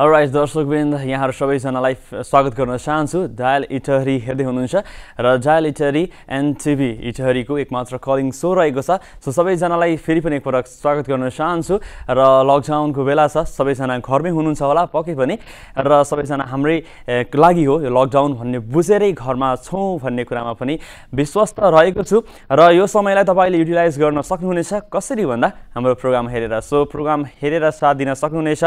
Right दर्शकवृन्द यहाँहरू सबैजनालाई स्वागत गर्न चाहन्छु डायल इटहरी हेर्दै हुनुहुन्छ र डायल इटहरी एनटिभी इटहरीको एकमात्र कलिङ सो रहेको छ सो सबैजनालाई फेरि पनि एकपटक स्वागत गर्न चाहन्छु र लकडाउनको बेला छ सबैजना घरमै हुनुहुन्छ होला पक्कै पनि र सबैजना हाम्रै लागि हो यो लकडाउन भन्ने बुझेरै घरमा छौँ भन्ने कुरामा पनि विश्वस्त रहेको छु र यो समयलाई तपाईँले युटिलाइज गर्न सक्नुहुनेछ कसरी भन्दा हाम्रो प्रोग्राम हेरेर सो प्रोग्राम हेरेर साथ दिन सक्नुहुनेछ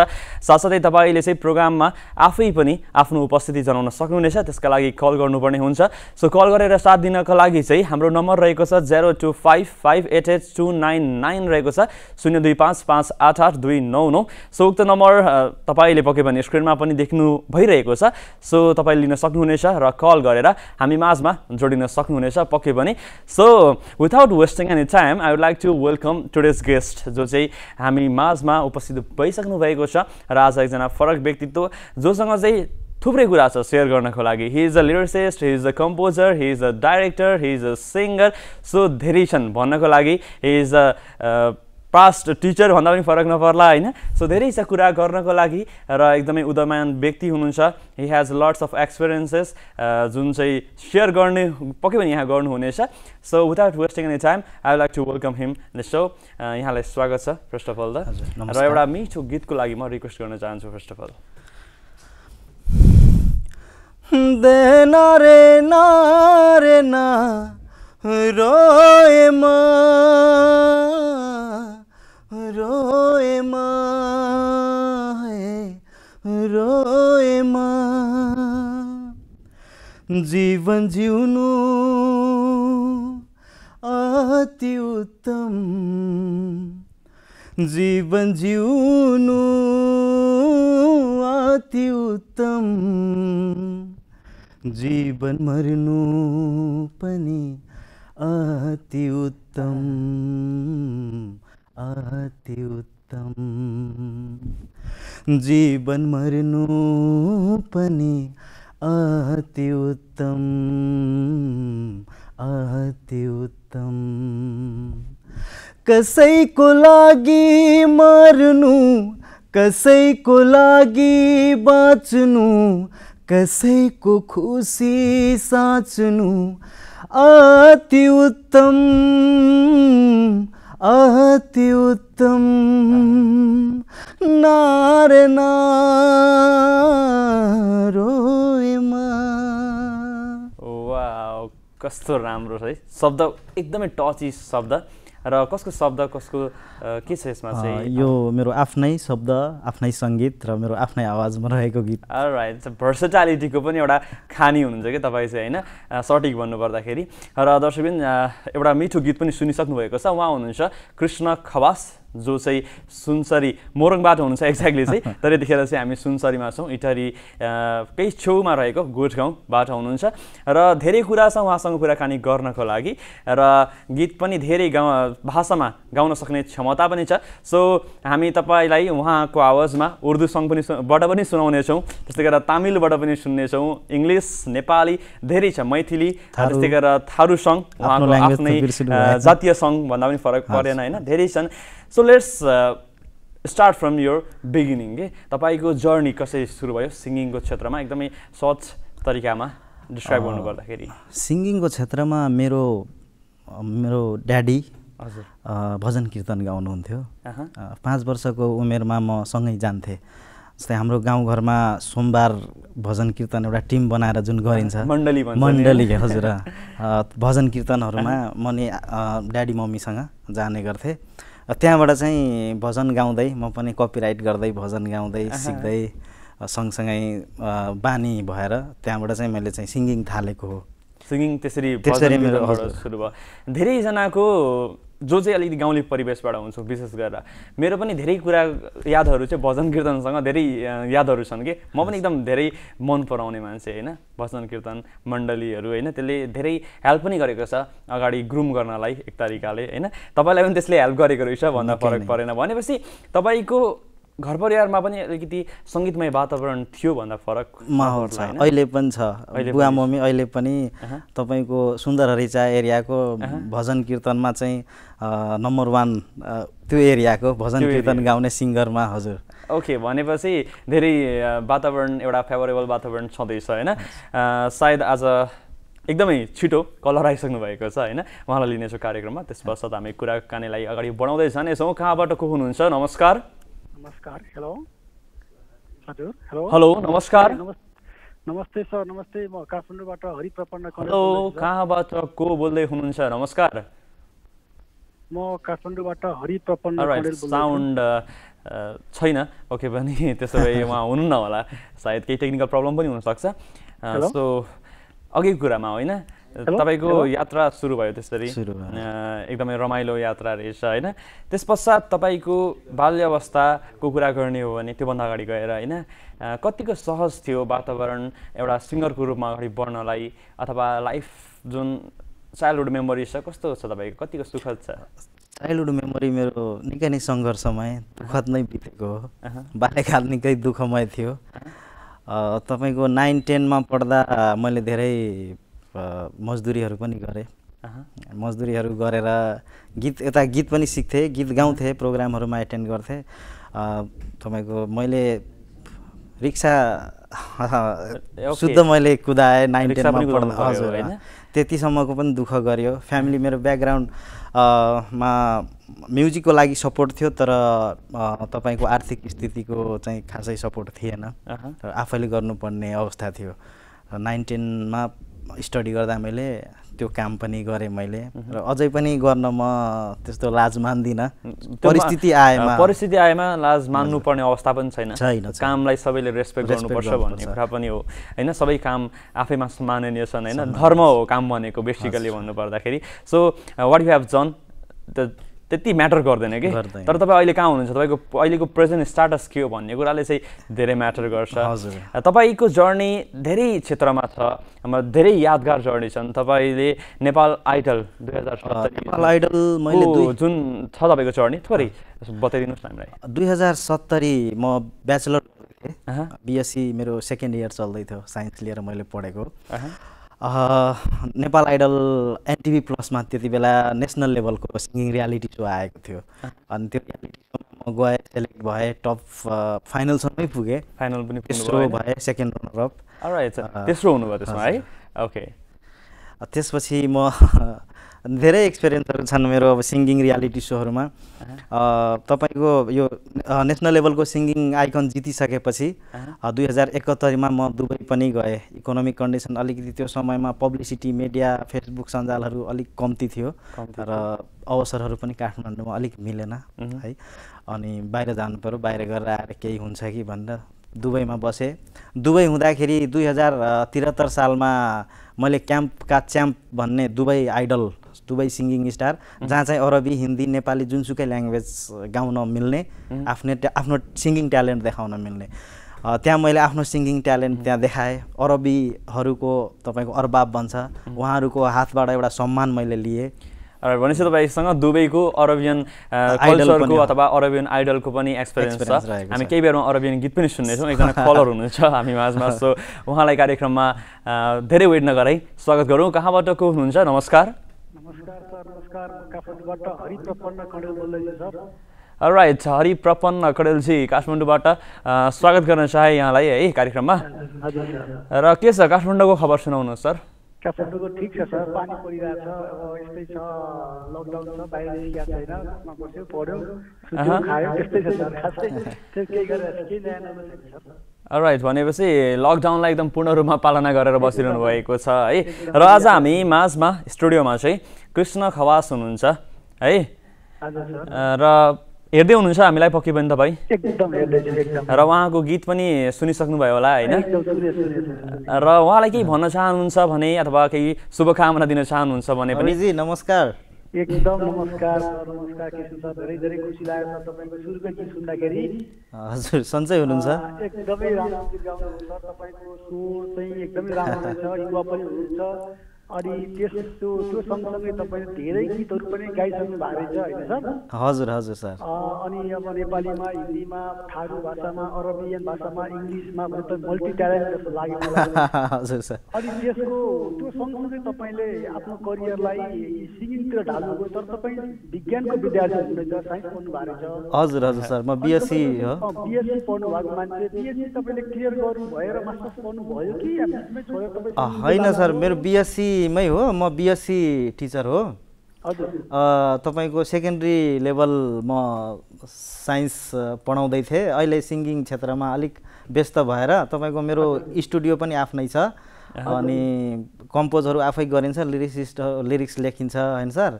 साथसाथै तपाईँ तपाईँले चाहिँ प्रोग्राममा आफै पनि आफ्नो उपस्थिति जनाउन सक्नुहुनेछ त्यसका लागि कल गर्नुपर्ने हुन्छ सो कल गरेर साथ दिनको लागि चाहिँ हाम्रो नम्बर रहेको छ zero two five five eight eight two nine nine रहेको छ शून्य दुई पाँच पाँच आठ आठ दुई नौ नौ सो उक्त नम्बर तपाईँले पक्यो भने स्क्रिनमा पनि देख्नु भइरहेको छ सो तपाईँले लिन सक्नुहुनेछ र कल गरेर हामी माझमा जोडिन सक्नुहुनेछ पक्कै पनि so without wasting any time I would like to welcome today's guest जो चाहिँ हामी माझमा उपस्थित भइसक्नु भएको छ र आज एकजना फरक व्यक्तित्व जोसँग चाहिँ थुप्रै कुरा छ सेयर गर्नको लागि he is a lyricist he is a composer he is a director he is a singer so धेरै छन् भन्नको लागि he is a past teacher भन्दा पनि फरक नपर्ला होइन सो धेरै छ कुरा गर्नको लागि र एकदमै उदयमान व्यक्ति हुनुहुन्छ he has lots of experiences जुन चाहिँ सेयर गर्ने पक्कै पनि यहाँ गर्नुहुनेछ so without wasting any time I like to welcome him the so यहाँलाई स्वागत छ फर्स्ट अफ अल द र एउटा मिठो गीतको लागि म रिक्वेस्ट गर्न चाहन्छु फर्स्ट अफ अल रे रे रोए रोए माए रोए जीवन जिउनु अति उत्तम जीवन जिउनु अति उत्तम जीवन मर्नु पनि अति उत्तम अति उत्तम जीवन मर्नु पनि अति उत्तम अति उत्तम कसैको लागि मर्नु कसैको लागि बाँच्नु कसैको खुसी साँच्नु अति उत्तम अति उत्तम नारे नारोमा वा कस्तो राम्रो छ है शब्द एकदमै टची शब्द र कसको शब्द कसको के छ यसमा चाहिँ यो मेरो आफ्नै शब्द आफ्नै सङ्गीत र मेरो आफ्नै आवाजमा रहेको गीत राइट भर्सटालिटीको पनि एउटा खानी हुनुहुन्छ कि तपाईँ चाहिँ होइन सठिक भन्नुपर्दाखेरि र दर्शकबिन एउटा मिठो गीत पनि सुनिसक्नु भएको छ उहाँ हुनुहुन्छ कृष्ण खवास जो चाहिँ सुनसरी मोरङबाट हुनुहुन्छ एक्ज्याक्टली चाहिँ तर यतिखेर चाहिँ हामी सुनसरीमा छौँ इटरी केही छेउमा रहेको गोठ गाउँबाट हुनुहुन्छ र धेरै कुरा छ उहाँसँग कुराकानी गर्नको लागि र गीत पनि धेरै गाउँ भाषामा गाउन सक्ने क्षमता पनि छ सो हामी तपाईँलाई उहाँको आवाजमा उर्दू सङ्ग पनि बाट पनि सुनाउनेछौँ त्यस्तै गरेर तामिलबाट पनि सुन्नेछौँ इङ्ग्लिस नेपाली धेरै छ मैथिली त्यस्तै गरेर थारू सङ्घ उहाँको आफ्नै जातीय सङ्घभन्दा पनि फरक परेन होइन धेरै छन् so let's start from your beginning के तपाईँको जर्नी कसरी सुरु भयो सिङ्गिङको क्षेत्रमा एकदमै सहज तरिकामा डिस्क्राइब गर्नु पर्दाखेरि सिङ्गिङको क्षेत्रमा मेरो मेरो ड्याडी हजुर भजन कीर्तन गाउनुहुन्थ्यो पाँच वर्षको उमेरमा म सँगै जान्थेँ जस्तै हाम्रो गाउँघरमा सोमबार भजन कीर्तन एउटा टिम बनाएर जुन गरिन्छ मण्डली मण्डली हजुर भजन कीर्तनहरूमा म नि ड्याडी मम्मीसँग जाने गर्थेँ त्यहाँबाट चाहिँ भजन गाउँदै म पनि कपिराइट गर्दै भजन गाउँदै सिक्दै सँगसँगै बानी भएर त्यहाँबाट चाहिँ मैले चाहिँ सिङ्गिङ थालेको हो सिङ्गिङ त्यसरी त्यसरी सुरु भयो धेरैजनाको जो चाहिँ अलिकति गाउँले परिवेशबाट हुन्छ विशेष गरेर मेरो पनि धेरै कुरा यादहरू चाहिँ भजन कीर्तनसँग धेरै यादहरू छन् कि म पनि एकदम धेरै मन पराउने मान्छे होइन भजन कीर्तन मण्डलीहरू होइन त्यसले धेरै हेल्प पनि गरेको छ अगाडि ग्रुम गर्नलाई एक तरिकाले होइन तपाईँलाई पनि त्यसले हेल्प गरेको रहेछ भन्दा फरक परेन भनेपछि तपाईँको घर परिवारमा पनि अलिकति सङ्गीतमय वातावरण थियो भन्दा फरक माहौल छ अहिले पनि छ बुवा मम्मी अहिले पनि तपाईँको सुन्दर हरिचा एरियाको भजन कीर्तनमा चाहिँ नम्बर वान त्यो एरियाको भजन कीर्तन गाउने सिङ्गरमा हजुर ओके भनेपछि धेरै वातावरण एउटा फेभरेबल वातावरण छँदैछ होइन सायद आज एकदमै छिटो कलर आइसक्नु भएको छ होइन उहाँलाई लिनेछु कार्यक्रममा त्यस पश्चात हामी कुराकानीलाई अगाडि बढाउँदै जानेछौँ कहाँबाट को हुनुहुन्छ नमस्कार नमस्कार हेलो हजुर हेलो हेलो नमस्कार नमस्ते सर नमस्ते म काठमाडौँबाट हरिप्रपन्न हेलो कहाँबाट को बोल्दै हुनुहुन्छ नमस्कार म काठमाडौँबाट हरिप्रपन्न साउन्ड छैन ओके पनि त्यसो भए उहाँ हुनुहुन्न होला सायद केही टेक्निकल प्रब्लम पनि हुनसक्छ सो अघि कुरामा होइन तपाईँको यात्रा सुरु भयो त्यसरी एकदमै रमाइलो यात्रा रहेछ होइन त्यस पश्चात तपाईँको बाल्यावस्थाको कुरा गर्ने हो भने त्योभन्दा अगाडि गएर होइन कतिको सहज थियो वातावरण एउटा सिङ्गरको रूपमा अगाडि बढ्नलाई अथवा लाइफ जुन चाइल्डहुड मेमोरी छ कस्तो छ तपाईँको कतिको सुखद छ चाइल्डहुड मेमोरी मेरो निकै नै सङ्घर्षमय दुःखद नै बितेको हो बाल्यकाल निकै दुःखमय थियो तपाईँको नाइन टेनमा पढ्दा मैले धेरै मजदुरीहरू पनि गरेँ मजदुरीहरू गरेर गीत यता गीत पनि सिक्थेँ गीत गाउँथेँ प्रोग्रामहरूमा एटेन्ड गर्थेँ तपाईँको मैले रिक्सा शुद्ध मैले कुदाएँ नाइन टेनमा पढ्दा हजुर होइन त्यतिसम्मको पनि दुःख गऱ्यो फ्यामिली मेरो ब्याकग्राउन्ड मा म्युजिकको लागि सपोर्ट थियो तर तपाईँको आर्थिक स्थितिको चाहिँ खासै सपोर्ट थिएन आफैले गर्नुपर्ने अवस्था थियो नाइन टेनमा स्टडी गर्दा मैले त्यो काम पनि गरेँ मैले र अझै पनि गर्न म त्यस्तो लाज मान्दिनँ परिस्थिति आएमा परिस्थिति आएमा लाज मान्नुपर्ने अवस्था पनि छैन छैन कामलाई सबैले रेस्पेक्ट गर्नुपर्छ भन्ने कुरा पनि हो होइन सबै काम आफैमा माननीय छन् होइन धर्म हो काम भनेको बेसिकली भन्नुपर्दाखेरि सो वाट यु हेभ जन द त्यति म्याटर गर्दैन कि तर तपाईँ अहिले कहाँ हुनुहुन्छ तपाईँको अहिलेको प्रेजेन्ट स्टाटस के हो भन्ने कुराले चाहिँ धेरै म्याटर गर्छ तपाईँको जर्नी धेरै क्षेत्रमा छ हाम्रो धेरै यादगार जर्नी छन् तपाईँले नेपाल आइडल दुई हजार आइडल मैले जुन छ तपाईँको जर्नी थोरै बताइदिनुहोस् न हामीलाई दुई हजार सत्तरी म ब्याचलर बिएससी मेरो सेकेन्ड इयर चल्दै थियो साइन्स लिएर मैले पढेको नेपाल आइडल एनटिभी प्लसमा त्यति बेला नेसनल लेभलको सिङ्गिङ रियालिटी सो आएको थियो अनि त्यो रियालिटी सोमा म गएँ सेलेक्ट भएँ टप फाइनलसम्मै पुगेँ फाइनल पनि तेस्रो भएँ सेकेन्ड रनरअप तेस्रो हुनुभयो त्यसमा है ओके त्यसपछि म धेरै एक्सपिरियन्सहरू छन् मेरो अब सिङ्गिङ रियालिटी सोहरूमा तपाईँको यो नेसनल लेभलको सिङ्गिङ आइकन जितिसकेपछि दुई हजार एकहत्तरीमा म दुबई पनि गएँ इकोनोमिक कन्डिसन अलिकति त्यो समयमा पब्लिसिटी मिडिया फेसबुक सञ्जालहरू अलिक कम्ती थियो र अवसरहरू पनि काठमाडौँमा अलिक मिलेन है अनि बाहिर जानु पऱ्यो बाहिर गएर आएर केही हुन्छ कि भनेर दुबईमा बसेँ दुबई हुँदाखेरि दुई हजार त्रिहत्तर सालमा मैले क्याम्पका च्याम्प भन्ने Dubai Idol Dubai singing star जहाँ चाहिँ अरबी हिन्दी नेपाली जुनसुकै ल्याङ्ग्वेज गाउन मिल्ने आफ्नो आफ्नो सिङ्गिङ ट्यालेन्ट देखाउन मिल्ने त्यहाँ मैले आफ्नो सिङ्गिङ ट्यालेन्ट त्यहाँ देखाएँ अरबीहरूको तपाईँको अरबाब भन्छ उहाँहरूको हातबाट एउटा सम्मान मैले लिएँ भनेपछि तपाईँसँग दुबईको अरबियन कल्चरको अथवा अरबियन आइडलको पनि एक्सपिरियन्स छ हामी केही बेरमा अरबियन गीत पनि सुन्नेछौँ एकजना कलर हुनुहुन्छ हामी माझमा सो उहाँलाई कार्यक्रममा धेरै वेट नगराई स्वागत गरौँ कहाँबाट को हुनुहुन्छ नमस्कार राइट हरि प्रपन्न कडेलजी काठमाडौँबाट स्वागत गर्न चाहे यहाँलाई है कार्यक्रममा र के छ काठमाडौँको खबर सुनाउनुहोस् सर काठमाडौँको ठिक छ सर पानी छ अब यस्तै छ लकडाउन छ बाहिर याद छैन घरमा बस्यो पढ्यो खायो त्यस्तै छ सर खासै त्यो केही गरेर केही नयाँ नयाँ सर राइट भनेपछि लकडाउनलाई एकदम पूर्ण रूपमा पालना गरेर बसिरहनु भएको छ है र आज हामी माझमा स्टुडियोमा चाहिँ कृष्ण खवास हुनुहुन्छ है र हेर्दै हुनुहुन्छ हामीलाई पक्कै पनि तपाईँ र उहाँको गीत पनि सुनिसक्नुभयो होला होइन र उहाँलाई केही भन्न चाहनुहुन्छ भने अथवा केही शुभकामना दिन चाहनुहुन्छ भने पनि नमस्कार एकदम नमस्कार नमस्कार किशोर धेरै धेरै खुसी लाग्यो तपाईँको सुरुको गीत सुन्दाखेरि हजुर सन्चै हुनुहुन्छ एकदमै राम्रो गीत गाउनुहुन्छ तपाईँको सुर चाहिँ एकदमै राम्रो छ युवा पनि हुनुहुन्छ अनि त्यसो त्यो सँगसँगै तपाईँले धेरै गीतहरू पनि गाइसक्नु भएको रहेछ होइन सर हजुर हजुर सर अनि अब नेपालीमा हिन्दीमा थारू भाषामा अरबियन भाषामा इङ्ग्लिसमा भने त मल्टी ट्यालेन्ट जस्तो लाग्यो हजुर सर अनि त्यसको त्यो सँगसँगै तपाईँले आफ्नो करियरलाई सिङ्गिङतिर ढाल्नुभयो तर तपाईँ विज्ञानको विद्यार्थी हुनुहुन्छ साइन्स पढ्नु भएको रहेछ हजुर हजुर सर म बिएससी हो बिएससी पढ्नु भएको मान्छे बिएससी तपाईँले क्लियर गर्नु भएर मास्टर्स पढ्नु भयो कि होइन सर मेरो बिएससी मै हो म बिएससी टिचर हो तपाईँको सेकेन्ड्री लेभल म साइन्स पढाउँदै थिएँ अहिले सिङ्गिङ क्षेत्रमा अलिक व्यस्त भएर तपाईँको मेरो स्टुडियो पनि आफ्नै छ अनि कम्पोजहरू आफै गरिन्छ लिरिक्सिस्ट लिरिक्स लेखिन्छ होइन सर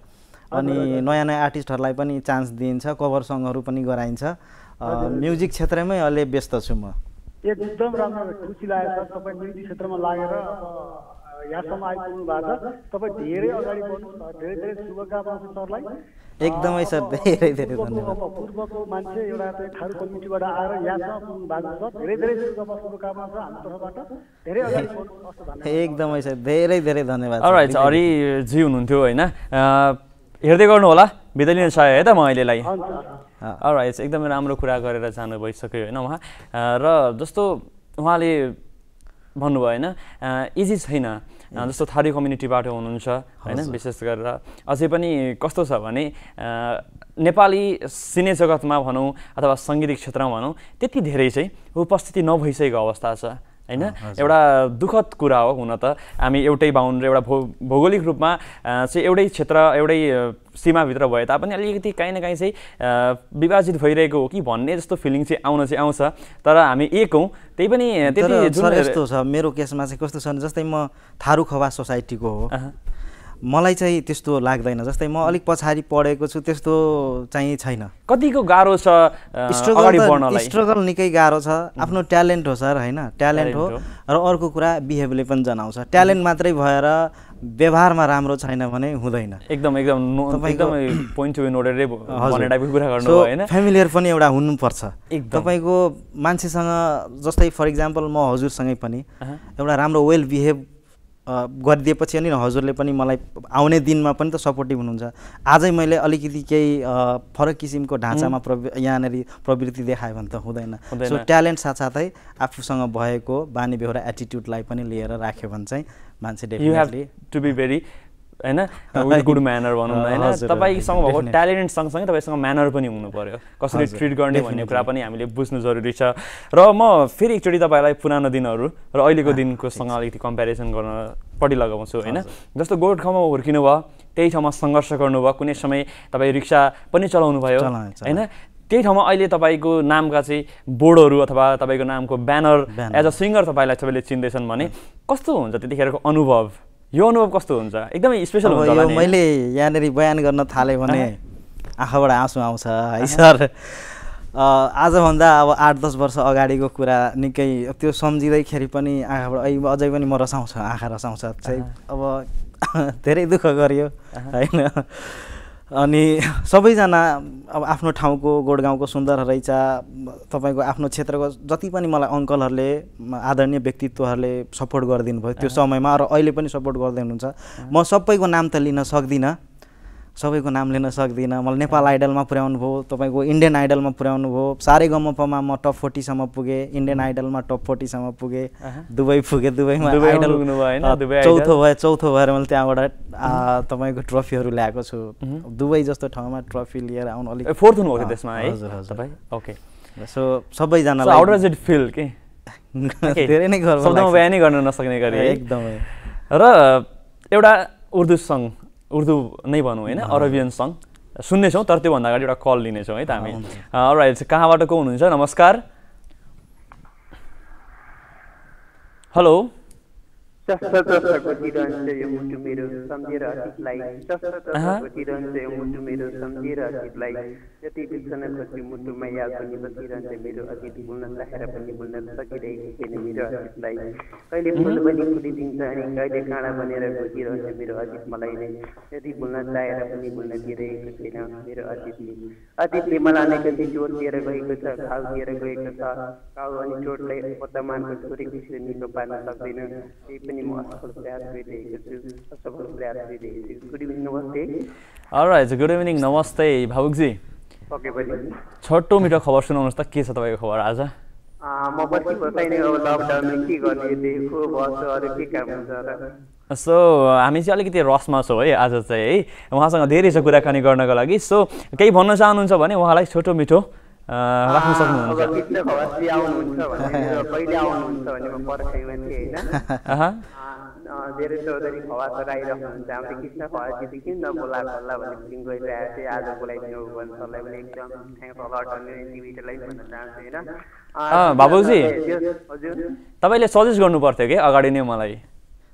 अनि नयाँ नयाँ आर्टिस्टहरूलाई पनि चान्स दिइन्छ कभर सङहरू पनि गराइन्छ म्युजिक क्षेत्रमै अहिले व्यस्त छु म एकदम राम्रो खुसी लाग्यो तपाईँ म्युजिक क्षेत्रमा लागेर यहाँसम्म आइपुग्नु भएको छ तपाईँ धेरै अगाडि बढ्नुहोस् धेरै धेरै शुभकामना छ सरलाई एकदमै सर धेरै धेरै धन्यवाद पूर्वको मान्छे एउटा चाहिँ थारू कमिटीबाट आएर यहाँसम्म पुग्नु भएको छ धेरै धेरै शुभकामना छ हाम्रो तर्फबाट धेरै अगाडि बढ्नुहोस् एकदमै सर धेरै धेरै धन्यवाद हरिजी हुनुहुन्थ्यो होइन हेर्दै गर्नु होला बिदलिने छ है त म अहिलेलाई राइट एकदमै राम्रो कुरा गरेर जानु भइसक्यो होइन उहाँ र जस्तो उहाँले भन्नुभयो होइन इजी छैन जस्तो थारी कम्युनिटीबाट हुनुहुन्छ होइन विशेष गरेर अझै पनि कस्तो छ भने नेपाली सिने जगतमा भनौँ अथवा सङ्गीतिक क्षेत्रमा भनौँ त्यति धेरै चाहिँ उपस्थिति नभइसकेको अवस्था छ होइन एउटा दुःखद कुरा हो हुन त हामी एउटै र एउटा भौ भौगोलिक रूपमा चाहिँ एउटै क्षेत्र एउटै सीमाभित्र भए तापनि अलिकति काहीँ न काहीँ चाहिँ विभाजित भइरहेको हो कि भन्ने जस्तो फिलिङ चाहिँ आउन चाहिँ आउँछ तर हामी एक हौँ त्यही पनि त्यति छ मेरो केसमा चाहिँ कस्तो छ जस्तै म थारू खवा सोसाइटीको हो मलाई चाहिँ त्यस्तो लाग्दैन जस्तै म अलिक पछाडि पढेको छु त्यस्तो चाहिँ छैन कतिको गाह्रो छ स्ट्रगल स्ट्रगल निकै गाह्रो छ आफ्नो ट्यालेन्ट हो सर होइन ट्यालेन्ट हो र अर्को कुरा बिहेभले पनि जनाउँछ ट्यालेन्ट मात्रै भएर व्यवहारमा राम्रो छैन भने हुँदैन एकदम एकदम फेमिलियर पनि एउटा हुनुपर्छ तपाईँको मान्छेसँग जस्तै फर इक्जाम्पल म हजुरसँगै पनि एउटा राम्रो वेल बिहेभ गरिदिएपछि अनि हजुरले पनि मलाई आउने दिनमा पनि त सपोर्टिभ हुनुहुन्छ आजै मैले अलिकति केही फरक किसिमको ढाँचामा प्रवि यहाँनिर प्रवृत्ति देखायो भने त हुँदैन सो ट्यालेन्ट साथसाथै आफूसँग भएको बानी बेहोरा एटिट्युडलाई पनि लिएर राख्यो भने चाहिँ मान्छे डेफिनेटली टु बी भेरी होइन विथ गुड म्यानर भनौँ न होइन तपाईँसँग भएको ट्यालेन्ट सँगसँगै तपाईँसँग म्यानर पनि हुनु पऱ्यो कसरी ट्रिट गर्ने भन्ने कुरा पनि हामीले बुझ्नु जरुरी छ र म फेरि एकचोटि तपाईँलाई पुरानो दिनहरू र अहिलेको दिनकोसँग अलिकति कम्पेरिजन गर्न पट्टि लगाउँछु होइन जस्तो गोर्खामा हुर्किनु भयो त्यही ठाउँमा सङ्घर्ष गर्नुभयो कुनै समय तपाईँ रिक्सा पनि चलाउनु भयो होइन त्यही ठाउँमा अहिले तपाईँको नामका चाहिँ बोर्डहरू अथवा तपाईँको नामको ब्यानर एज अ सिङ्गर तपाईँलाई सबैले चिन्दैछन् भने कस्तो हुन्छ त्यतिखेरको अनुभव यो अनुभव कस्तो हुन्छ एकदमै स्पेसल हुन्छ यो मैले यहाँनिर बयान गर्न थालेँ भने आँखाबाट आँसु आउँछ है सर आजभन्दा अब आठ दस वर्ष अगाडिको कुरा निकै त्यो सम्झिँदैखेरि पनि आँखाबाट अझै पनि म रसाउँछ आँखा रसाउँछ चाहिँ अब धेरै दुःख गऱ्यो होइन अनि सबैजना अब आफ्नो ठाउँको गोडगाउँको सुन्दर रैचा तपाईँको आफ्नो क्षेत्रको जति पनि मलाई अङ्कलहरूले आदरणीय व्यक्तित्वहरूले सपोर्ट गरिदिनु भयो त्यो समयमा र अहिले पनि सपोर्ट गर्दै हुनुहुन्छ म सबैको नाम त लिन सक्दिनँ सबैको नाम लिन सक्दिनँ मलाई नेपाल आइडलमा पुर्याउनु भयो तपाईँको इन्डियन आइडलमा पुर्याउनु भयो साह्रै गमपमा म टप फोर्टीसम्म पुगेँ इन्डियन आइडलमा टप फोर्टीसम्म पुगेँ दुबई पुगेँ दुबईमा आइडल चौथो भयो चौथो भएर मैले त्यहाँबाट तपाईँको ट्रफीहरू ल्याएको छु दुबई जस्तो ठाउँमा ट्रफी लिएर आउनु अलिक फोर्थ हुनुभयो त्यसमा है हजुर ओके सो सबैजनालाई फिल के धेरै नै गर्नु नसक्ने गरी एकदमै र एउटा उर्दू सङ्ग उर्दू नै भनौँ होइन अरेबियन सङ सुन्नेछौँ तर त्योभन्दा अगाडि एउटा कल लिनेछौँ है त हामी राइट कहाँबाट को हुनुहुन्छ नमस्कार हेलो मेरो जति बिर्सन खोज्छु मुटुमा याद पनि बसिरहन्छ मेरो अघि भुल्न चाहेर पनि भुल्न सकिरहेको छैन मेरो अजितलाई कहिले फुल पनि फुलिदिन्छ अनि कहिले काँडा बनेर खोजिरहन्छ मेरो अजित मलाई नै जति भुल्न चाहेर पनि भुल्न दिइरहेको छैन मेरो अजितले अजितले मलाई नै कति जोड दिएर गएको छ घाउ दिएर गएको छ घाउ अनि चोटलाई वर्तमानको छोरी छोरीको निको पार्न सक्दैन त्यही पनि म असफल प्रयास गरिरहेको छु असफल प्रयास गरिरहेको छु गुड इभिनिङ नमस्ते All right, so good evening, namaste, Bhavukji. सकेपछि छोटो मिठो खबर सुनाउनुहोस् त के छ तपाईँको खबर आज म बस्ती अब लकडाउनमा के गर्ने देखो बस्छु अरू के काम हुन्छ सो हामी चाहिँ अलिकति रसमा छौँ है आज चाहिँ है उहाँसँग धेरै छ कुराकानी गर्नको लागि सो केही भन्न चाहनुहुन्छ भने उहाँलाई छोटो मिठो राख्न सक्नुहुन्छ धेरै चौधरी खवा चढाइराख्नुहुन्छ हाम्रो कृष्ण खवाजी किन बोलाएको होला भन्ने फिलिङ गइरहेको थियो आज बोलाइदिनु हो भने सरलाई पनि एकदम थ्याङ्क्स अलट भन्ने टिभीलाई भन्न चाहन्छु होइन बाबुजी हजुर तपाईँले सजेस्ट गर्नु पर्थ्यो कि अगाडि नै मलाई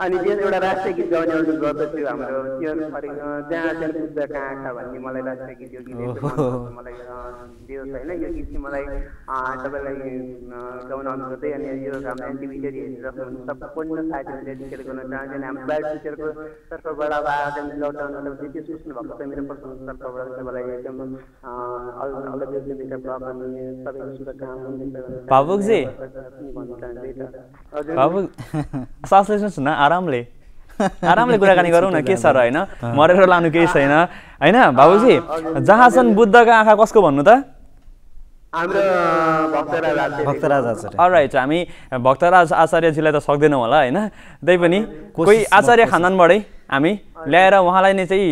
अनि त्यहाँ एउटा राष्ट्रिय गीत गाउने एउटा गर्दछु हाम्रो त्यो जहाँ जहाँ पुग्दा कहाँ कहाँ भन्ने मलाई राष्ट्रिय गीत यो गीत मलाई दियोस् होइन यो गीत चाहिँ मलाई तपाईँलाई गाउन अनुरोध अनि यो हाम्रो एन्टिभिटरी हेरिराख्नुहुन्छ सम्पूर्ण साथीहरूले टिचर गर्न चाहन्छु अनि हाम्रो बायो टिचरको तर्फबाट अब आगामी लकडाउन त्यो सोच्नु भएको छ मेरो पर्सनल तर्फबाट तपाईँलाई एकदम बाबुजी बाबु पाबुकजी न आरामले आरामले कुराकानी गरौँ न के सर होइन मरेर लानु केही छैन होइन बाबुजी जहाँ छन् बुद्धको आँखा कसको भन्नु त राइट हामी भक्तराज आचार्यजीलाई त सक्दैनौँ होला होइन त्यही पनि कोही आचार्य खानदानबाटै हामी ल्याएर उहाँलाई नै चाहिँ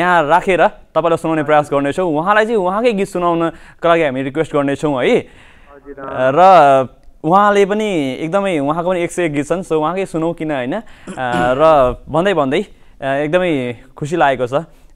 यहाँ राखेर तपाईँलाई सुनाउने प्रयास गर्नेछौँ उहाँलाई चाहिँ उहाँकै गीत सुनाउनको लागि हामी रिक्वेस्ट गर्नेछौँ है र उहाँले पनि एकदमै उहाँको पनि एक सय एक गीत छन् सो उहाँकै सुनौँ किन होइन र भन्दै भन्दै एकदमै खुसी लागेको छ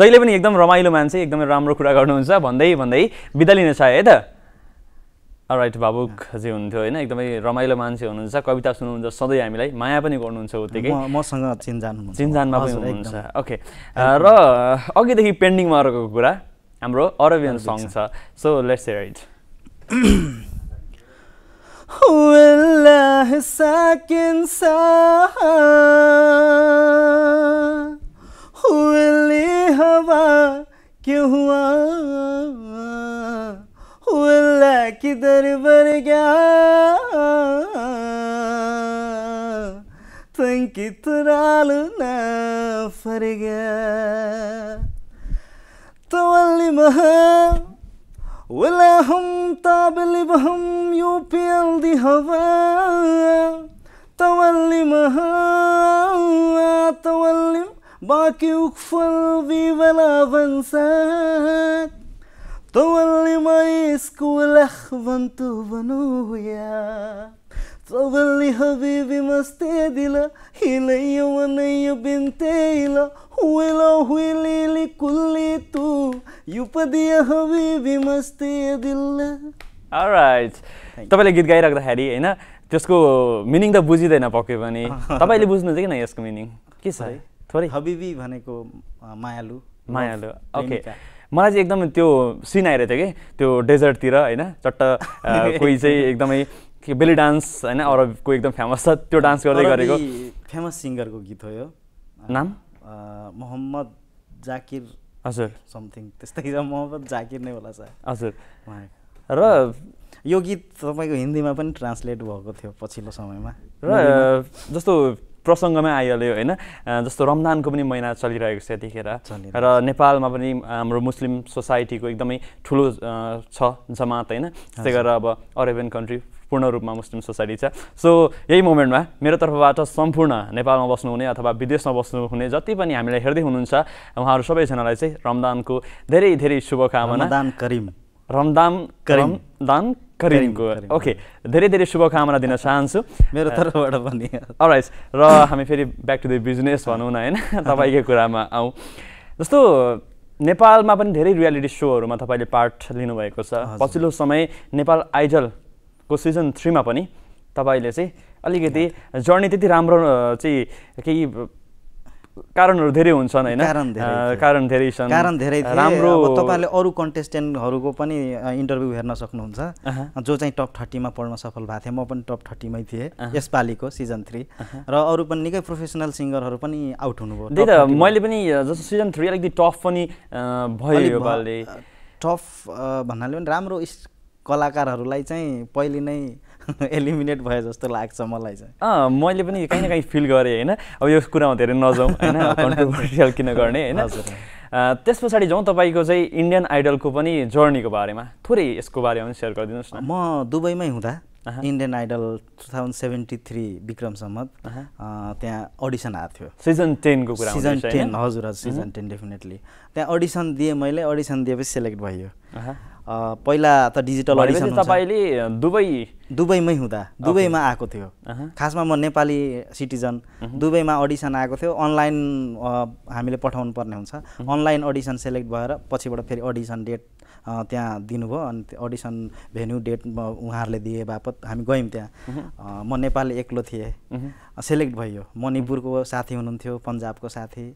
जहिले पनि एकदम रमाइलो मान्छे एकदमै राम्रो कुरा गर्नुहुन्छ भन्दै भन्दै बिदा लिन चाहे है त राइट जे हुनुहुन्थ्यो होइन एकदमै रमाइलो मान्छे हुनुहुन्छ कविता सुन्नुहुन्छ सधैँ हामीलाई माया पनि गर्नुहुन्छ उत्तिकै मसँग चिन्जान चिन्जानमा पनि हुनुहुन्छ ओके र अघिदेखि पेन्डिङमा रहेको कुरा हाम्रो अरबियन सङ्ग छ सो लेट्स राइट सा واللي هوا كهوا ولا كدر برجع تنكي ترالنا فرجع تولي مها ولا هم تابل بهم يوبي الدي هوا تولي مها تولي باقي وقفل فيفا لافنسات طول ما يسكو لخبن بنويا تظلي حبيبي مستدلا إلي وني بنتيلا ولا ويلي لكل تو يبدي يا حبيبي दिल alright तपाईँले गीत गाइराख्दाखेरि होइन त्यसको मिनिङ त बुझिँदैन पक्कै पनि तपाईँले बुझ्नुहुन्छ कि न यसको मिनिङ के छ है थोरै हबिबी भनेको मायालु मायालु ओके मलाई चाहिँ एकदमै त्यो सिन आइरहेको थियो कि त्यो डेजर्टतिर होइन चट्ट कोही चाहिँ एकदमै बेली डान्स होइन अरबको एकदम फेमस छ त्यो डान्स गर्दै गरेको फेमस सिङ्गरको गीत हो यो नाम मोहम्मद जाकिर हजुर समथिङ त्यस्तै छ मोहम्मद जाकिर नै होला सर हजुर र यो गीत तपाईँको हिन्दीमा पनि ट्रान्सलेट भएको थियो पछिल्लो समयमा र जस्तो प्रसङ्गमै आइहाल्यो होइन जस्तो रमदानको पनि महिना चलिरहेको छ यतिखेर र नेपालमा पनि हाम्रो मुस्लिम सोसाइटीको एकदमै ठुलो छ जमात होइन त्यसै गरेर अब अरेबियन कन्ट्री पूर्ण रूपमा मुस्लिम सोसाइटी छ सो यही मोमेन्टमा मेरो तर्फबाट सम्पूर्ण नेपालमा बस्नुहुने अथवा विदेशमा बस्नुहुने जति पनि हामीलाई हेर्दै हुनुहुन्छ उहाँहरू सबैजनालाई चाहिँ रमदानको धेरै धेरै शुभकामना रमदान करिम रमदान करिम दान करिमको ओके धेरै धेरै शुभकामना दिन चाहन्छु मेरो तर्फबाट पनि अराइस र हामी फेरि ब्याक टु द बिजनेस भनौँ न होइन तपाईँकै कुरामा आउँ जस्तो नेपालमा पनि धेरै रियालिटी सोहरूमा तपाईँले पार्ट लिनुभएको छ पछिल्लो समय नेपाल आइडलको सिजन थ्रीमा पनि तपाईँले चाहिँ अलिकति जर्नी त्यति राम्रो चाहिँ केही कारणहरू धेरै हुन्छन् होइन कारण धेरै छन् कारण धेरै राम्रो तपाईँहरूले अरू कन्टेस्टेन्टहरूको पनि इन्टरभ्यू हेर्न सक्नुहुन्छ जो चाहिँ टप थर्टीमा पढ्न सफल भएको थिएँ म पनि टप थर्टीमै थिएँ यसपालिको सिजन थ्री र अरू पनि निकै प्रोफेसनल सिङ्गरहरू पनि आउट हुनुभयो त्यही त मैले पनि जस्तो सिजन थ्री अलिकति टफ पनि भयो टफ भन्नाले पनि राम्रो कलाकारहरूलाई चाहिँ पहिले नै एलिमिनेट भयो जस्तो लाग्छ मलाई चाहिँ अँ मैले पनि कहीँ न कहीँ फिल गरेँ होइन अब यो कुरामा धेरै नजाउँ होइन कन्ट्रोभर्सियल किन गर्ने होइन त्यस पछाडि जाउँ तपाईँको चाहिँ इन्डियन आइडलको पनि जर्नीको बारेमा थोरै यसको बारेमा पनि सेयर गरिदिनुहोस् न म दुबईमै हुँदा Indian Idol two thousand seventy three Vikram Sambat त्यहाँ अडिसन आएको थियो सिजन टेनको कुरा सिजन टेन हजुर हजुर सिजन टेन डेफिनेटली त्यहाँ अडिसन दिएँ मैले अडिसन दिएपछि सेलेक्ट भइयो पहिला त डिजिटल अडिसन तपाईँले दुबई दुबईमै हुँदा दुबईमा आएको थियो खासमा म नेपाली सिटिजन दुबईमा अडिसन आएको थियो अनलाइन हामीले पठाउनु पर्ने हुन्छ अनलाइन अडिसन सेलेक्ट भएर पछिबाट फेरि अडिसन डेट त्यहाँ दिनुभयो अनि अडिसन भेन्यू डेट उहाँहरूले दिए बापत हामी गयौँ त्यहाँ म नेपाली एक्लो थिएँ सेलेक्ट भयो मणिपुरको साथी हुनुहुन्थ्यो पन्जाबको साथी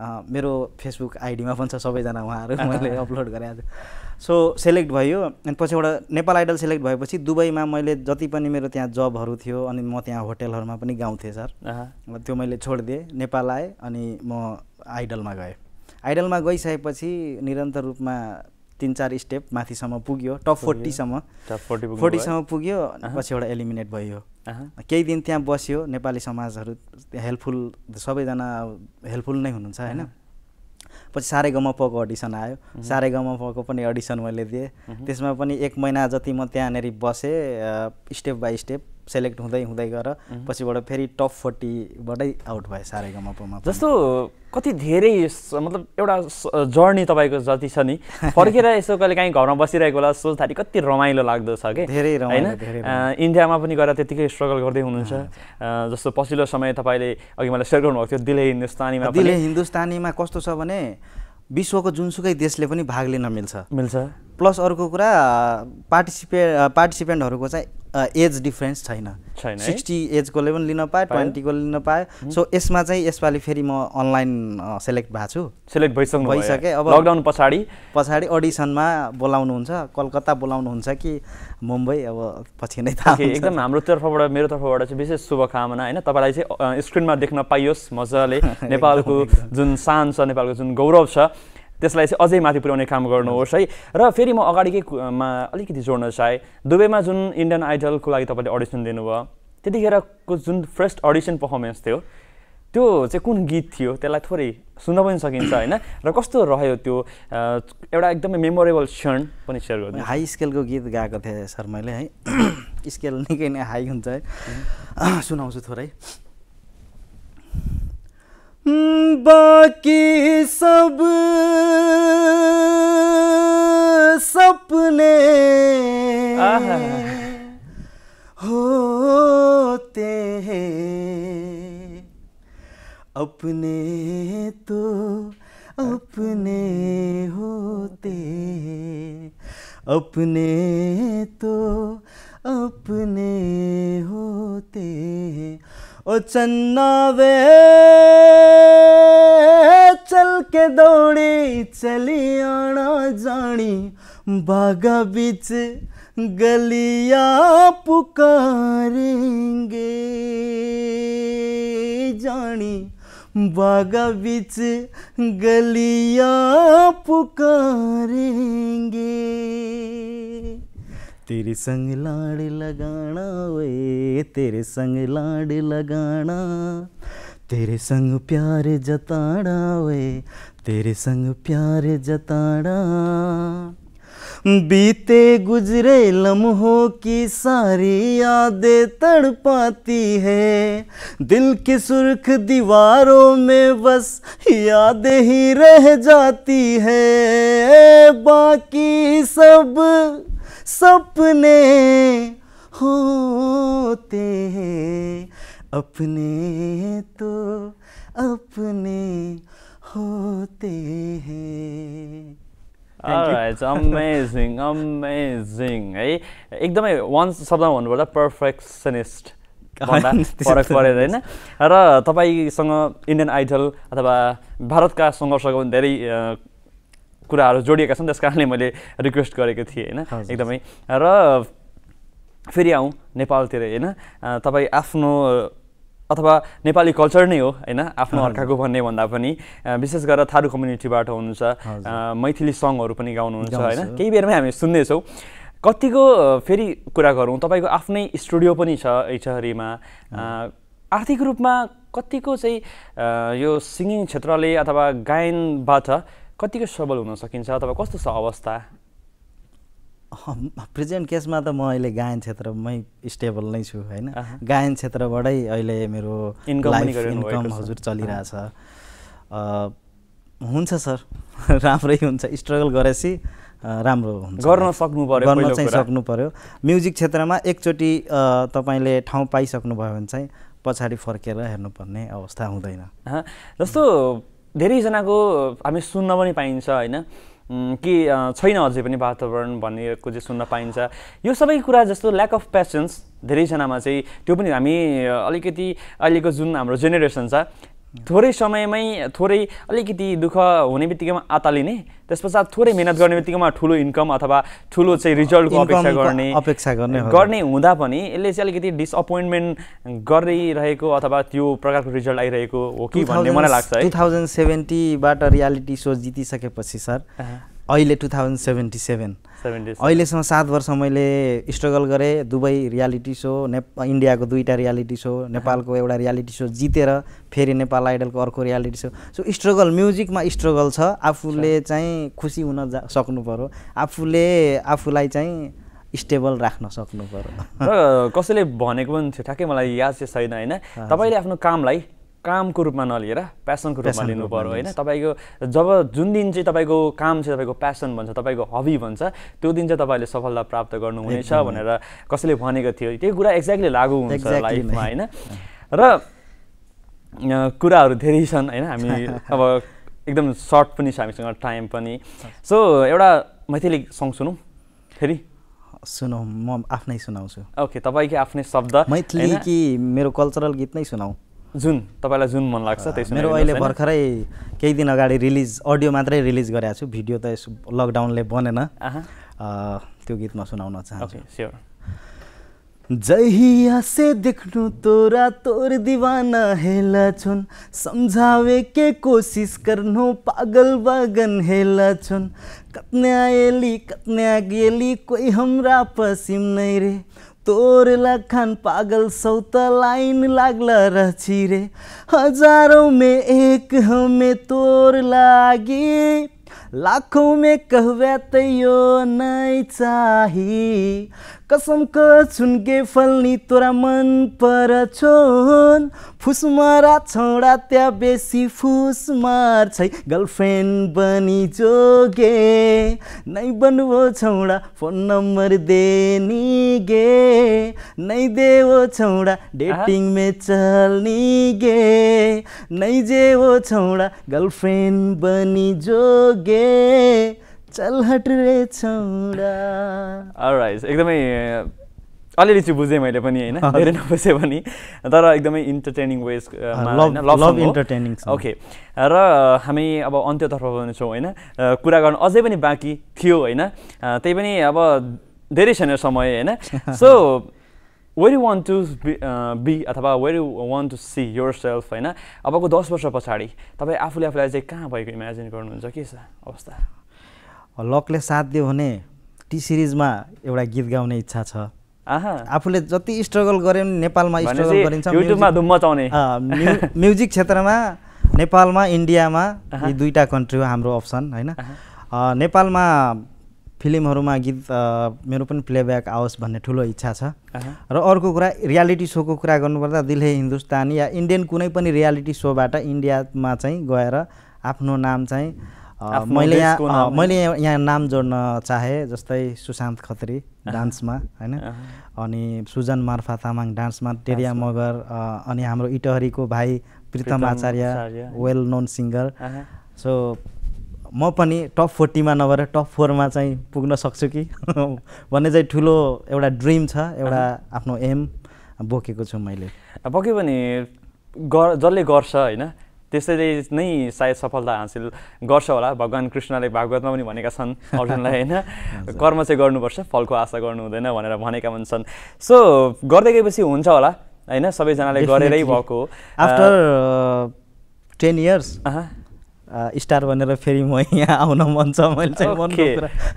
मेरो फेसबुक आइडीमा पनि छ सबैजना उहाँहरू मैले अपलोड गरेँ आज सो सेलेक्ट भयो अनि पछिबाट नेपाल आइडल सेलेक्ट भएपछि दुबईमा मैले जति पनि मेरो त्यहाँ जबहरू थियो अनि म त्यहाँ होटेलहरूमा पनि गाउँथेँ सर त्यो मैले छोडिदिएँ नेपाल आएँ अनि म आइडलमा गएँ आइडलमा गइसकेपछि निरन्तर रूपमा तिन चार स्टेप माथिसम्म पुग्यो टप फोर्टीसम्म टप फोर्टी फोर्टीसम्म पुग्यो पछि एउटा एलिमिनेट भयो केही दिन त्यहाँ बस्यो नेपाली समाजहरू हेल्पफुल सबैजना हेल्पफुल नै हुनुहुन्छ होइन पछि सारे पको अडिसन आयो सारे पको पनि अडिसन मैले दिएँ त्यसमा पनि एक महिना जति म त्यहाँनिर बसेँ स्टेप बाई स्टेप सेलेक्ट हुँदै हुँदै गएर पछिबाट फेरि टप फोर्टीबाटै आउट भएँ सारे पमा जस्तो कति धेरै मतलब एउटा जर्नी तपाईँको जति छ नि फर्केर यसो कहिले काहीँ घरमा बसिरहेको होला सोच्दाखेरि कति रमाइलो लाग्दो छ कि धेरै होइन इन्डियामा पनि गएर त्यतिकै स्ट्रगल गर्दै हुनुहुन्छ जस्तो पछिल्लो समय तपाईँले अघि मलाई सेयर गर्नुभएको थियो दिल्ली हिन्दुस्तानीमा दिल्ली हिन्दुस्तानीमा कस्तो छ भने विश्वको जुनसुकै देशले पनि भाग लिन मिल्छ मिल्छ प्लस अर्को कुरा पार्टिसिपे पार्टिसिपेन्टहरूको चाहिँ एज डिफ्रेन्स छैन छैन सिक्सटी एजकोले पनि लिन पाएँ ट्वेन्टीकोले लिन पाएँ सो यसमा चाहिँ यसपालि फेरि म अनलाइन सेलेक्ट भएको छु सेलेक्ट भइसक्नु भइसकेँ अब लकडाउन पछाडि पछाडि अडिसनमा बोलाउनुहुन्छ कलकत्ता बोलाउनुहुन्छ कि मुम्बई अब पछि नै थाहा एकदम हाम्रो तर्फबाट मेरो तर्फबाट चाहिँ विशेष शुभकामना होइन तपाईँलाई चाहिँ स्क्रिनमा देख्न पाइयोस् मजाले नेपालको जुन शान छ नेपालको जुन गौरव छ त्यसलाई चाहिँ अझै माथि पुर्याउने काम गर्नुहोस् है र फेरि म अगाडिकै अलिकति जोड्न चाहेँ दुबईमा जुन इन्डियन आइडलको लागि तपाईँले अडिसन दिनुभयो त्यतिखेरको जुन फर्स्ट अडिसन पर्फर्मेन्स थियो त्यो चाहिँ कुन गीत थियो त्यसलाई थोरै सुन्न पनि सकिन्छ होइन र कस्तो रह्यो त्यो एउटा एकदमै मेमोरेबल क्षण पनि सेयर गर्नु हाई स्केलको गीत गाएको थिएँ सर मैले है स्केल निकै नै हाई हुन्छ है सुनाउँछु थोरै बाकी सब सपने होते हैं अपने तो अपने होते हैं अपने तो अपने होते हैं ओ चन्ना वे चल के दौड़ी चली आना जानी बागा बीच गलिया पुकारेंगे जानी बागा बीच गलिया पुकारेंगे तेरे संग लाड़ लगाना वे तेरे संग लाड़ लगाना तेरे संग प्यार जताड़ा वे तेरे संग प्यार जताड़ा बीते गुजरे लम्हों की सारी यादें तड़पाती है दिल की सुर्ख दीवारों में बस यादें ही रह जाती है बाकी सब सपने होते हैं अपने तो अपने होते हैं राइट अमेजिङ अमेजिङ है एकदमै वान शब्दमा भन्नुपर्दा पर्फेक्सनिस्ट फरक परेर होइन र तपाईँसँग इन्डियन आइडल अथवा भारतका सङ्घर्षको धेरै कुराहरू जोडिएका छन् त्यस कारणले मैले रिक्वेस्ट गरेको थिएँ होइन एकदमै र फेरि आउँ नेपालतिर होइन तपाईँ आफ्नो अथवा नेपाली कल्चर नै हो होइन आफ्नो अर्काको भन्ने भन्दा पनि विशेष गरेर थारू कम्युनिटीबाट हुनुहुन्छ मैथिली सङ्गहरू पनि गाउनुहुन्छ होइन केही बेरमै हामी सुन्दैछौँ कतिको फेरि कुरा गरौँ तपाईँको आफ्नै स्टुडियो पनि छ इचहरीमा आर्थिक रूपमा कतिको चाहिँ यो सिङ्गिङ क्षेत्रले अथवा गायनबाट कतिको सबल हुन सकिन्छ अथवा कस्तो छ अवस्था प्रेजेन्ट केसमा त म अहिले गायन क्षेत्रमै स्टेबल नै छु होइन गायन क्षेत्रबाटै अहिले मेरो इन्कम हजुर चलिरहेछ हुन्छ सर राम्रै हुन्छ स्ट्रगल गरेपछि राम्रो हुन्छ गर्न सक्नु पऱ्यो गर्न चाहिँ सक्नु पऱ्यो म्युजिक क्षेत्रमा एकचोटि तपाईँले ठाउँ पाइसक्नुभयो भने चाहिँ पछाडि फर्केर हेर्नुपर्ने अवस्था हुँदैन जस्तो धेरैजनाको हामी सुन्न पनि पाइन्छ होइन कि छैन अझै पनि वातावरण भनेको चाहिँ सुन्न पाइन्छ यो सबै कुरा जस्तो ल्याक अफ पेसेन्स धेरैजनामा चाहिँ त्यो पनि हामी अलिकति अहिलेको जुन हाम्रो जेनेरेसन छ थोरै समयमै थोरै अलिकति दुःख हुने बित्तिकैमा आता त्यस पश्चात थोरै मिहिनेत गर्ने बित्तिकैमा ठुलो इन्कम अथवा ठुलो चाहिँ रिजल्टको अपेक्षा गर्ने अपेक्षा गर्ने गर्ने हुँदा पनि यसले चाहिँ अलिकति डिसअपोइन्टमेन्ट गरिरहेको अथवा त्यो प्रकारको रिजल्ट आइरहेको हो कि भन्ने मलाई लाग्छ टु थाउजन्ड सेभेन्टीबाट रियालिटी सो जितिसकेपछि सर अहिले टु थाउजन्ड सेभेन्टी सेभेन अहिलेसम्म सात वर्ष मैले स्ट्रगल गरेँ दुबई रियालिटी सो ने इन्डियाको दुईवटा रियालिटी सो नेपालको एउटा रियालिटी सो जितेर फेरि नेपाल आइडलको अर्को रियालिटी सो सो स्ट्रगल म्युजिकमा स्ट्रगल छ आफूले चाहिँ खुसी हुन जा सक्नु पऱ्यो आफूले आफूलाई चाहिँ स्टेबल राख्न सक्नु पऱ्यो र कसैले भनेको पनि थियो ठ्याक्कै मलाई याद चाहिँ छैन होइन तपाईँले आफ्नो कामलाई कामको रूपमा नलिएर प्यासनको रूपमा लिनु पऱ्यो होइन तपाईँको जब जुन दिन चाहिँ तपाईँको काम चाहिँ तपाईँको प्यासन भन्छ तपाईँको हबी भन्छ त्यो दिन चाहिँ तपाईँले सफलता प्राप्त गर्नुहुनेछ भनेर कसैले भनेको थियो त्यो कुरा एक्ज्याक्टली लागु हुन्छ लाइफमा होइन र कुराहरू धेरै छन् होइन हामी अब एकदम सर्ट पनि छ हामीसँग टाइम पनि सो एउटा मैथिली सङ्ग सुनौँ फेरि सुनौ म आफ्नै सुनाउँछु ओके तपाईँकै आफ्नै शब्द मैथिली कि मेरो कल्चरल गीत नै सुनाऊ जुन तपाईँलाई जुन मन लाग्छ त्यस मेरो अहिले भर्खरै केही दिन अगाडि रिलिज अडियो मात्रै रिलिज गरेको छु भिडियो त यसो लकडाउनले बनेन त्यो गीतमा सुनाउन चाहन्छु स्योर जहिया से देखनु तोरा तोर दीवाना हेला छुन समझावे के कोसिस गर्नु पागल बागन हेला छुन कतने आएली कतने गेली कोही हमरा पसिम नै रे तोर लखन पागल सौ लाइन लागल रही रे हजारों में एक हमें तोर लागी लाखौँ मे कहव्या तैयो नै चाही कसमको छुन्के फल्नी तोरा मन पर छोन फुस मरा छौडा त्या बेसी फुस मार्छै गर्लफ्रेन्ड बनी जोगे नै बनवो छौडा फोन नम्बर देनी गे नै देवो छौडा डेटिङ मे चल्नी गे नै जेवो छौडा गर्लफ्रेन्ड बनी जोगे चल हट रे छौडा एकदमै अलिअलि चाहिँ बुझेँ मैले पनि होइन धेरै नबुझेँ पनि तर एकदमै इन्टरटेनिङ वेज लभ इन्टरटेनिङ ओके र हामी अब अन्त्यतर्फ छौँ होइन कुरा गर्नु अझै पनि बाँकी थियो होइन त्यही पनि अब धेरै छैन समय होइन so where you want to be अथवा where you want to see yourself होइन अबको दस वर्ष पछाडि तपाईँ आफूले आफूलाई चाहिँ कहाँ भएको इमेजिन गर्नुहुन्छ के छ अवस्था लकले साथ दियो भने टी सिरिजमा एउटा गीत गाउने इच्छा छ आफूले जति स्ट्रगल गरे भने नेपालमा स्ट्रगल गरिन्छ मचाउने म्युजिक क्षेत्रमा नेपालमा इन्डियामा यी दुईवटा कन्ट्री हो हाम्रो अप्सन होइन नेपालमा फिल्महरूमा गीत मेरो पनि प्लेब्याक आओस् भन्ने ठुलो इच्छा छ र अर्को कुरा रियालिटी सोको कुरा गर्नुपर्दा दिल्ली हिन्दुस्तानी या इन्डियन कुनै पनि रियालिटी सोबाट इन्डियामा चाहिँ गएर आफ्नो नाम चाहिँ मैले यहाँ मैले यहाँ नाम जोड्न चाहे जस्तै सुशान्त खत्री डान्समा होइन अनि सुजन मार्फा तामाङ डान्समा टेरिया मगर अनि हाम्रो इटहरीको भाइ Pritam Acharya well known singer so म पनि टप फोर्टीमा नभएर टप फोरमा चाहिँ पुग्न सक्छु कि भन्ने चाहिँ ठुलो एउटा ड्रिम छ एउटा आफ्नो एम बोकेको छु मैले बोक्यो भने गर जसले गर्छ होइन त्यसैले नै सायद सफलता हासिल गर्छ होला भगवान् कृष्णले भागवतमा पनि भनेका छन् अर्जुनलाई होइन कर्म चाहिँ गर्नुपर्छ फलको आशा गर्नु हुँदैन भनेर भनेका पनि छन् सो गर्दै गएपछि हुन्छ होला होइन सबैजनाले गरेरै भएको आफ्टर टेन इयर्स स्टार भनेर फेरि म यहाँ आउन मन छ मैले चाहिँ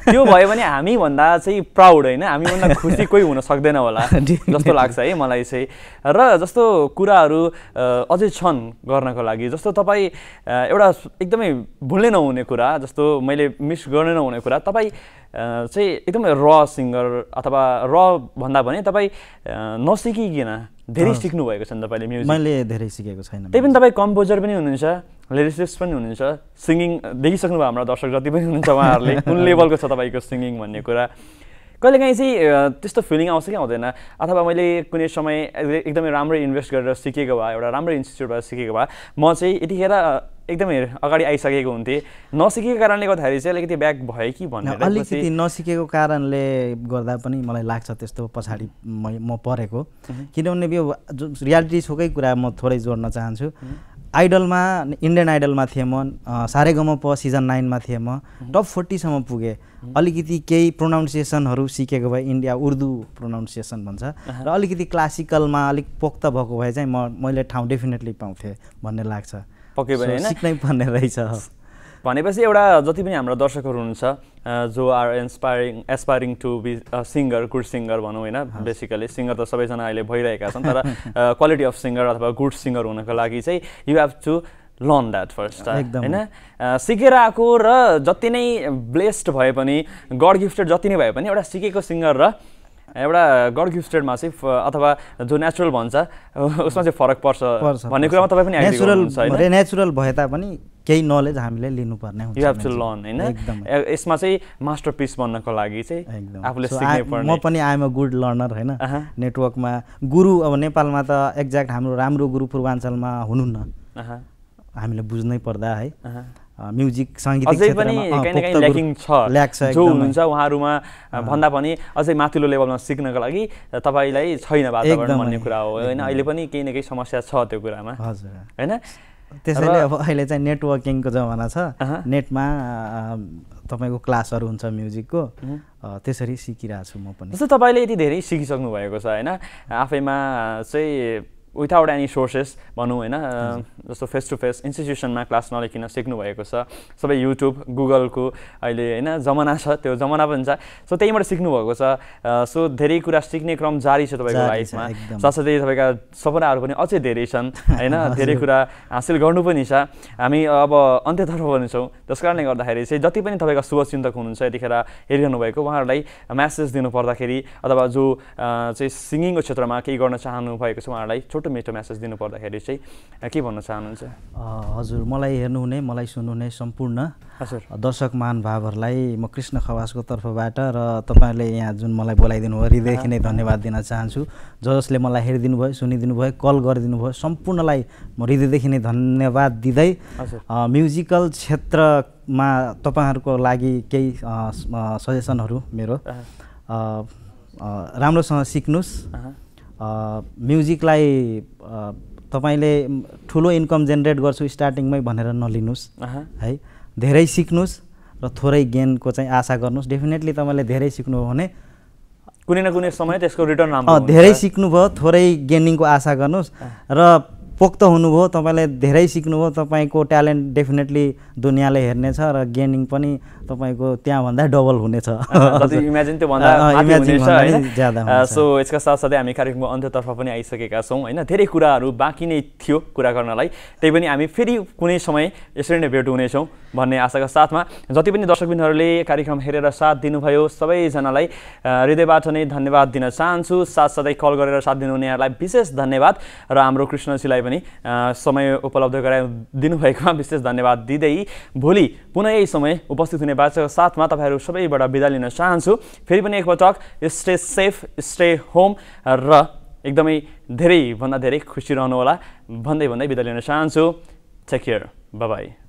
त्यो भयो भने हामीभन्दा चाहिँ प्राउड होइन हामीभन्दा खुसी कोही हुन सक्दैन होला जस्तो लाग्छ है मलाई चाहिँ र जस्तो कुराहरू अझै छन् गर्नको लागि जस्तो तपाईँ एउटा एकदमै भुल्ने नहुने कुरा जस्तो मैले मिस गर्ने नहुने कुरा तपाईँ चाहिँ एकदमै र सिङ्गर अथवा र भन्दा भने तपाईँ नसिकिकन धेरै सिक्नुभएको छ नि तपाईँले म्युजिक मैले धेरै सिकेको छैन त्यही पनि तपाईँ कम्पोजर पनि हुनुहुन्छ लिरिसिस्ट पनि हुनुहुन्छ सिङ्गिङ देखिसक्नुभयो हाम्रो दर्शक जति पनि हुनुहुन्छ उहाँहरूले कुन लेभलको छ तपाईँको सिङ्गिङ भन्ने कुरा कहिलेकाहीँ चाहिँ त्यस्तो फिलिङ आउँछ कि आउँदैन अथवा मैले कुनै समय एकदमै राम्रो इन्भेस्ट गरेर सिकेको भए एउटा राम्रो इन्स्टिच्युटबाट सिकेको भए म चाहिँ यतिखेर एकदमै अगाडि आइसकेको हुन्थेँ नसिकेको कारणले गर्दाखेरि चाहिँ अलिकति ब्याक भयो कि भनेर अलिकति नसिकेको कारणले गर्दा पनि मलाई लाग्छ त्यस्तो पछाडि म परेको किनभने यो रियालिटी सोकै कुरा म थोरै जोड्न चाहन्छु आइडलमा इन्डियन आइडलमा थिएँ म गाउँमा प सिजन नाइनमा थिएँ म टप फोर्टीसम्म पुगेँ अलिकति केही प्रोनाउन्सिएसनहरू सिकेको भए इन्डिया उर्दू प्रोनाउन्सिएसन भन्छ र अलिकति क्लासिकलमा अलिक पोख्त भएको भए चाहिँ म मैले ठाउँ डेफिनेटली पाउँथेँ भन्ने लाग्छ पक्कै सिक्नै पर्ने रहेछ भनेपछि एउटा जति पनि हाम्रो दर्शकहरू हुनुहुन्छ जो are inspiring aspiring to be singer good singer भनौँ होइन बेसिकली सिङ्गर त सबैजना अहिले भइरहेका छन् तर क्वालिटी अफ सिङ्गर अथवा गुड सिङ्गर हुनको लागि चाहिँ you have to learn that first होइन सिकेर आएको र जति नै ब्लेस्ड भए पनि गड गिफ्टेड जति नै भए पनि एउटा सिकेको सिङ्गर र एउटा गड गिफ्टेडमा चाहिँ अथवा जो नेचुरल भन्छ उसमा चाहिँ फरक पर्छ भन्ने कुरामा तपाईँ पनि नेचुरल भए तापनि केही नलेज हामीले लिनुपर्ने हुन्छ होइन यसमा चाहिँ मास्टर पिस बन्नको लागि चाहिँ एकदम म पनि आएम गुड लर्नर होइन नेटवर्कमा गुरु अब नेपालमा त एक्ज्याक्ट हाम्रो राम्रो गुरु पूर्वाञ्चलमा हुनुहुन्न हामीले बुझ्नै पर्दा है म्युजिक सङ्गीत अझै पनि काहीँ न ल्याकिङ छ जो हुन्छ उहाँहरूमा भन्दा पनि अझै माथिल्लो लेभलमा सिक्नको लागि तपाईँलाई छैन वातावरण भन्ने कुरा हो होइन अहिले पनि केही न केही समस्या छ त्यो कुरामा हजुर होइन त्यसैले अब अहिले चाहिँ नेटवर्किङको जमाना छ नेटमा तपाईँको क्लासहरू हुन्छ म्युजिकको त्यसरी सिकिरहेको छु म पनि जस्तो तपाईँले यति धेरै सिकिसक्नु भएको छ होइन आफैमा चाहिँ विदाउट एनी सोर्सेस भनौँ होइन जस्तो फेस टु फेस इन्स्टिट्युसनमा क्लास नलेखिन सिक्नुभएको छ सबै युट्युब गुगलको अहिले होइन जमाना छ त्यो जमाना पनि छ सो त्यहीँबाट सिक्नुभएको छ सो धेरै कुरा सिक्ने क्रम जारी छ तपाईँको लाइफमा साथसाथै तपाईँका सपनाहरू पनि अझै धेरै छन् होइन धेरै कुरा हासिल गर्नु पनि छ हामी अब अन्त्यतर्फ पनि छौँ त्यस कारणले गर्दाखेरि चाहिँ जति पनि तपाईँका शुभचिन्तक हुनुहुन्छ यतिखेर हेरिरहनु भएको उहाँहरूलाई म्यासेज दिनु पर्दाखेरि अथवा जो चाहिँ सिङ्गिङको क्षेत्रमा केही गर्न चाहनु भएको छ उहाँहरूलाई छोटो मिठो म्यासेज दिनु पर्दाखेरि चाहिँ के भन्न चाहनुहुन्छ हजुर मलाई हेर्नुहुने मलाई सुन्नुहुने सम्पूर्ण हजुर दर्शक महानुभावहरूलाई म कृष्ण खवासको तर्फबाट र तपाईँहरूले यहाँ जुन मलाई बोलाइदिनु भयो हृदयदेखि नै धन्यवाद दिन चाहन्छु ज जसले मलाई हेरिदिनु भयो सुनिदिनु भयो कल गरिदिनु भयो सम्पूर्णलाई म हृदयदेखि नै धन्यवाद दिँदै म्युजिकल क्षेत्रमा तपाईँहरूको लागि केही सजेसनहरू मेरो राम्रोसँग सिक्नुहोस् म्युजिकलाई तपाईँले ठुलो इन्कम जेनेरेट गर्छु स्टार्टिङमै भनेर नलिनुहोस् है धेरै सिक्नुहोस् र थोरै गेनको चाहिँ आशा गर्नुहोस् डेफिनेटली तपाईँले धेरै सिक्नुभयो भने कुनै न कुनै समय त्यसको रिटर्न धेरै सिक्नुभयो थोरै गेनिङको आशा गर्नुहोस् र पोख्त हुनुभयो तपाईँलाई धेरै सिक्नुभयो तपाईँको ट्यालेन्ट डेफिनेटली दुनियाँले हेर्नेछ र गेनिङ पनि तपाईँको त्यहाँभन्दा डबल हुनेछ इमेजिन सो यसका साथसाथै हामी कार्यक्रमको अन्त्यतर्फ पनि आइसकेका छौँ होइन धेरै कुराहरू बाँकी नै थियो कुरा गर्नलाई त्यही पनि हामी फेरि कुनै समय यसरी नै भेट हुनेछौँ भन्ने आशाका साथमा जति पनि दर्शकबिनहरूले कार्यक्रम हेरेर साथ दिनुभयो सबैजनालाई हृदयबाट नै धन्यवाद दिन चाहन्छु साथसाथै कल गरेर साथ दिनुहुनेहरूलाई विशेष धन्यवाद र हाम्रो कृष्णजीलाई पनि समय उपलब्ध गराइ दिनुभएकोमा विशेष धन्यवाद दिँदै भोलि पुनः यही समय उपस्थित हुने बाचाको साथमा तपाईँहरू सबैबाट बिदा लिन चाहन्छु फेरि पनि एकपटक स्टे सेफ स्टे होम र एकदमै धेरैभन्दा धेरै खुसी रहनुहोला भन्दै भन्दै बिदा लिन चाहन्छु टेक केयर बाई